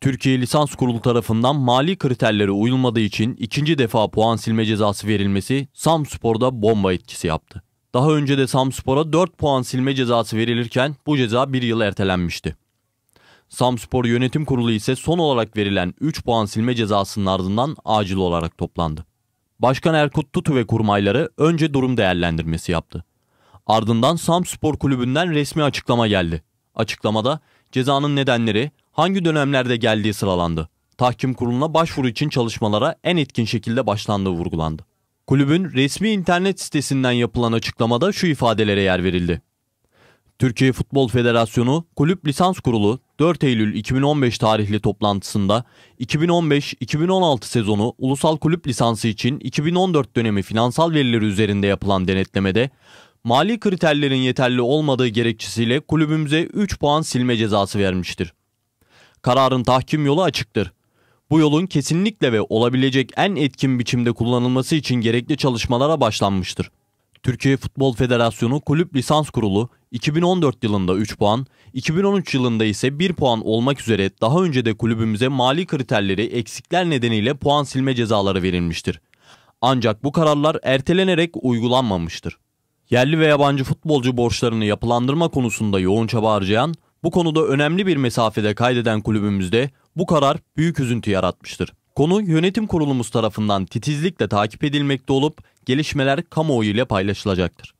Türkiye Lisans Kurulu tarafından mali kriterlere uyulmadığı için ikinci defa puan silme cezası verilmesi Samspor'da bomba etkisi yaptı. Daha önce de Samspor'a 4 puan silme cezası verilirken bu ceza 1 yıl ertelenmişti. Samspor Yönetim Kurulu ise son olarak verilen 3 puan silme cezasının ardından acil olarak toplandı. Başkan Erkut Tutu ve kurmayları önce durum değerlendirmesi yaptı. Ardından Samspor Kulübü'nden resmi açıklama geldi. Açıklamada cezanın nedenleri hangi dönemlerde geldiği sıralandı. Tahkim kuruluna başvuru için çalışmalara en etkin şekilde başlandığı vurgulandı. Kulübün resmi internet sitesinden yapılan açıklamada şu ifadelere yer verildi. Türkiye Futbol Federasyonu Kulüp Lisans Kurulu 4 Eylül 2015 tarihli toplantısında 2015-2016 sezonu ulusal kulüp lisansı için 2014 dönemi finansal verileri üzerinde yapılan denetlemede mali kriterlerin yeterli olmadığı gerekçesiyle kulübümüze 3 puan silme cezası vermiştir. Kararın tahkim yolu açıktır. Bu yolun kesinlikle ve olabilecek en etkin biçimde kullanılması için gerekli çalışmalara başlanmıştır. Türkiye Futbol Federasyonu Kulüp Lisans Kurulu 2014 yılında 3 puan, 2013 yılında ise 1 puan olmak üzere daha önce de kulübümüze mali kriterleri eksikler nedeniyle puan silme cezaları verilmiştir. Ancak bu kararlar ertelenerek uygulanmamıştır. Yerli ve yabancı futbolcu borçlarını yapılandırma konusunda yoğun çaba harcayan, bu konuda önemli bir mesafede kaydeden kulübümüzde bu karar büyük üzüntü yaratmıştır. Konu yönetim kurulumuz tarafından titizlikle takip edilmekte olup gelişmeler kamuoyu ile paylaşılacaktır.